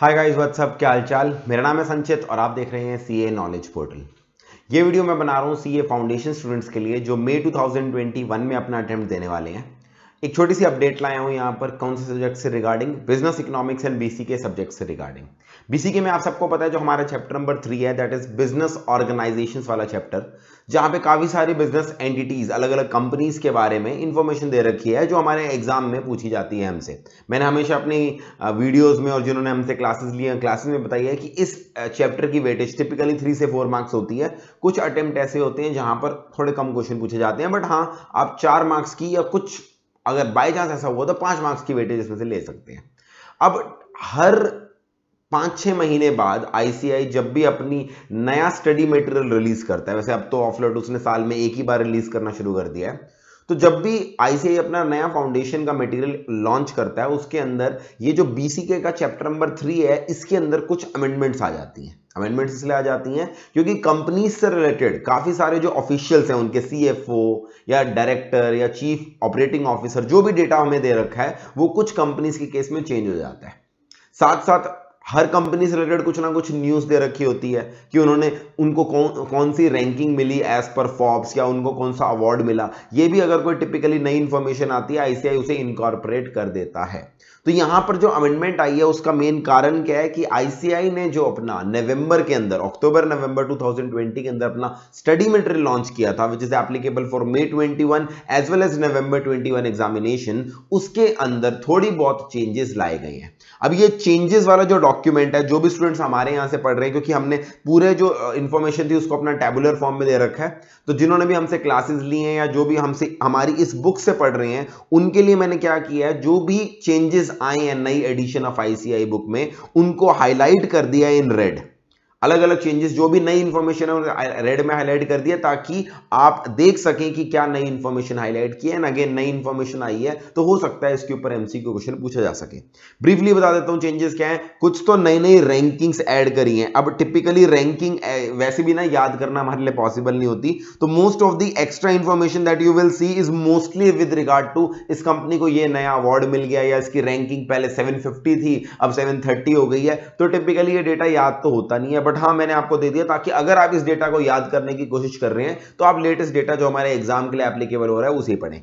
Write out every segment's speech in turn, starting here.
hi guys what's up क्या हालचाल मेरा नाम है संचित और आप देख रहे हैं सीए नॉलेज पोर्टल ये वीडियो मैं बना रहा हूँ सीए फाउंडेशन स्टूडेंट्स के लिए जो मई 2021 में अपना अटैम्प्ट देने वाले हैं एक छोटी सी अपडेट लाया हूँ यहाँ पर कौन से सब्जेक्ट से regarding business economics and BC के सब्जेक्ट से रिगार्डिंग बीसी के में आप सबको पता है जो हमारा चैप्टर नंबर थ्री है दैट इज बिजनेस ऑर्गेनाइजेशंस वाला चैप्टर जहां पे काफ़ी सारी बिजनेस एंटिटीज़ अलग अलग कंपनीज के बारे में इन्फॉर्मेशन दे रखी है जो हमारे एग्जाम में पूछी जाती है हमसे मैंने हमेशा अपनी वीडियोज में और जिन्होंने हमसे क्लासेस लिए क्लासेस में बताई है कि इस चैप्टर की वेटेज टिपिकली थ्री से फोर मार्क्स होती है कुछ अटेम्प्ट ऐसे होते हैं जहाँ पर थोड़े कम क्वेश्चन पूछे जाते हैं बट हाँ आप चार मार्क्स की या कुछ अगर बाई चांस ऐसा हुआ तो पांच मार्क्स की वेटेज इसमें से ले सकते हैं अब हर पाँच छः महीने बाद आईसीआई जब भी अपनी नया स्टडी मटेरियल रिलीज करता है वैसे अब तो ऑफलोट उसने साल में एक ही बार रिलीज करना शुरू कर दिया है तो जब भी आईसीआई अपना नया फाउंडेशन का मटेरियल लॉन्च करता है उसके अंदर ये जो बीसीके का चैप्टर नंबर थ्री है इसके अंदर कुछ अमेंडमेंट्स आ जाती हैं अमेंडमेंट्स इसलिए आ जाती हैं क्योंकि कंपनीज से रिलेटेड काफी सारे जो ऑफिशियल्स हैं उनके सीएफओ या डायरेक्टर या चीफ ऑपरेटिंग ऑफिसर जो भी डेटा हमें दे रखा है वो कुछ कंपनीज के केस में चेंज हो जाता है साथ साथ हर कंपनी से रिलेटेड कुछ ना कुछ न्यूज़ दे रखी होती है कि उन्होंने उनको कौन कौन सी रैंकिंग मिली एज पर फॉर्ब्स या उनको कौन सा अवार्ड मिला ये भी अगर कोई टिपिकली नई इंफॉर्मेशन आती है आईसीआई उसे इनकॉर्पोरेट कर देता है तो यहां पर जो अमेंडमेंट आई है उसका मेन कारण क्या है कि आईसीआई ने जो अपना नवंबर के अंदर अक्टूबर नवंबर 2020 के अंदर अपना स्टडी मटेरियल लॉन्च किया था which is applicable for May 21 as well as November 21 examination उसके अंदर थोड़ी बहुत चेंजेस लाए गए हैं अब ये चेंजेस वाला जो डॉक्यूमेंट डॉक्यूमेंट है जो भी स्टूडेंट्स हमारे यहाँ से पढ़ रहे हैं क्योंकि हमने पूरे जो इन्फॉर्मेशन थी उसको अपना टेबुलर फॉर्म में दे रखा है तो जिन्होंने भी हमसे क्लासेस ली हैं या जो भी हमसे हमारी इस बुक से पढ़ रहे हैं उनके लिए मैंने क्या किया है जो भी चेंजेस आए हैं नई एडिशन ऑफ आईसीआई बुक में उनको हाईलाइट कर दिया इन रेड अलग अलग चेंजेस जो भी नई इन्फॉर्मेशन है रेड में हाईलाइट कर दिया ताकि आप देख सकें कि क्या नई इन्फॉर्मेशन हाईलाइट की है एंड अगेन नई इन्फॉर्मेशन आई है तो हो सकता है इसके ऊपर एमसीक्यू क्वेश्चन पूछा जा सके ब्रीफली बता देता हूँ चेंजेस क्या है कुछ तो नई नई रैंकिंग्स ऐड करी हैं अब टिपिकली रैंकिंग वैसे भी ना याद करना हमारे लिए पॉसिबल नहीं होती तो most of the extra information that you will see is mostly with regard to इस कंपनी को ये नया अवार्ड मिल गया या इसकी रैंकिंग पहले सेवन थी अब सेवन हो गई है तो टिपिकली ये डेटा याद तो होता नहीं है बट हाँ मैंने आपको दे दिया ताकि अगर आप इस डेटा को याद करने की कोशिश कर रहे हैं तो आप लेटेस्ट डेटा जो हमारे एग्जाम के लिए एप्लीकेबल हो रहा है उसे पढ़ें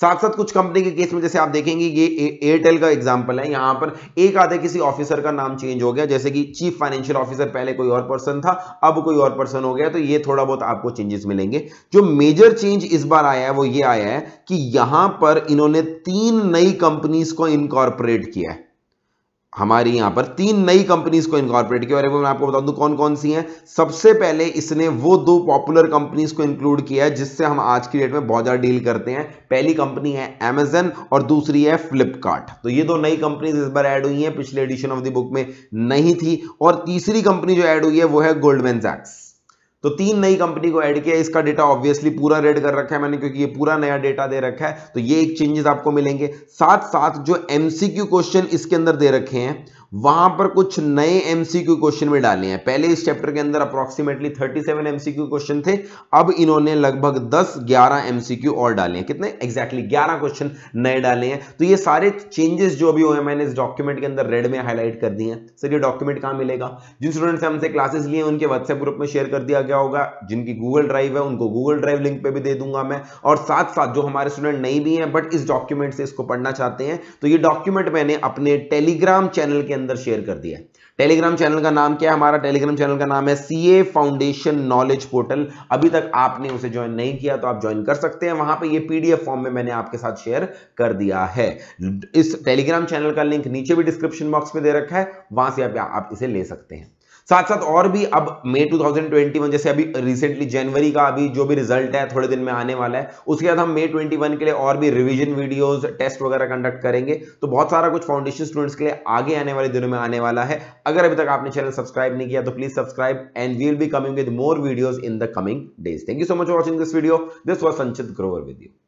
साथ साथ कुछ कंपनी के केस में जैसे आप देखेंगे ये एयरटेल का एग्जाम्पल है यहां पर एक आधे किसी ऑफिसर का नाम चेंज हो गया जैसे कि चीफ फाइनेंशियल ऑफिसर पहले कोई और पर्सन था अब कोई और पर्सन हो गया तो ये थोड़ा बहुत आपको चेंजेस मिलेंगे जो मेजर चेंज इस बार आया है वो ये आया है कि यहां पर इन्होंने तीन नई कंपनीज को इनकॉर्पोरेट किया है हमारी यहां पर तीन नई कंपनीज को इनकॉर्पोरेट किया और मैं आपको बता दूं कौन कौन सी हैं सबसे पहले इसने वो दो पॉपुलर कंपनीज को इंक्लूड किया है जिससे हम आज की डेट में बहुत ज्यादा डील करते हैं पहली कंपनी है एमेजन और दूसरी है फ्लिपकार्ट तो ये दो नई कंपनीज इस बार ऐड हुई हैं पिछले एडिशन ऑफ द बुक में नहीं थी और तीसरी कंपनी जो ऐड हुई है वो है गोल्डमेन सैक्स तो तीन नई कंपनी को ऐड किया इसका डेटा ऑब्वियसली पूरा रेड कर रखा है मैंने क्योंकि ये पूरा नया डेटा दे रखा है तो ये एक चेंजेस आपको मिलेंगे साथ साथ जो एमसीक्यू क्वेश्चन इसके अंदर दे रखे हैं वहां पर कुछ नए एमसीक्यू क्वेश्चन में डाले हैं पहले इस चैप्टर के अंदर अप्रोक्सीमेटली 37 एमसीक्यू क्वेश्चन थे अब इन्होंने लगभग 10 11 एमसीक्यू और डाले हैं कितने एक्जैक्टली exactly 11 क्वेश्चन नए डाले हैं तो ये सारे चेंजेस जो अभी हुए मैंने इस डॉक्यूमेंट के अंदर रेड में हाईलाइट कर दिए हैं सर ये डॉक्यूमेंट कहाँ मिलेगा जिन स्टूडेंट हमसे क्लासेस लिए उनके व्हाट्सएप ग्रुप में शेयर कर दिया गया होगा जिनकी गूगल ड्राइव है उनको गूगल ड्राइव लिंक पर भी दे दूंगा मैं और साथ साथ जो हमारे स्टूडेंट नहीं भी हैं बट इस डॉक्यूमेंट से इसको पढ़ना चाहते हैं तो ये डॉक्यूमेंट मैंने अपने टेलीग्राम चैनल के अंदर शेयर कर दिया टेलीग्राम चैनल का नाम क्या है हमारा टेलीग्राम चैनल का नाम है C A foundation knowledge portal अभी तक आपने उसे ज्वाइन नहीं किया तो आप ज्वाइन कर सकते हैं वहां पे ये पीडीएफ फॉर्म में मैंने आपके साथ शेयर कर दिया है इस टेलीग्राम चैनल का लिंक नीचे भी डिस्क्रिप्शन बॉक्स में दे रखा है वहां से आप, आप इसे ले सकते हैं साथ साथ और भी अब मे 2021 जैसे अभी रिसेंटली जनवरी का अभी जो भी रिजल्ट है थोड़े दिन में आने वाला है उसके बाद हम मे 21 के लिए और भी रिविजन वीडियोस टेस्ट वगैरह कंडक्ट करेंगे तो बहुत सारा कुछ फाउंडेशन स्टूडेंट्स के लिए आगे आने वाले दिनों में आने वाला है अगर अभी तक आपने चैनल सब्सक्राइब नहीं किया तो please subscribe and will be coming with more videos in the coming days thank you so much watching this video this was Sanchit Grover with you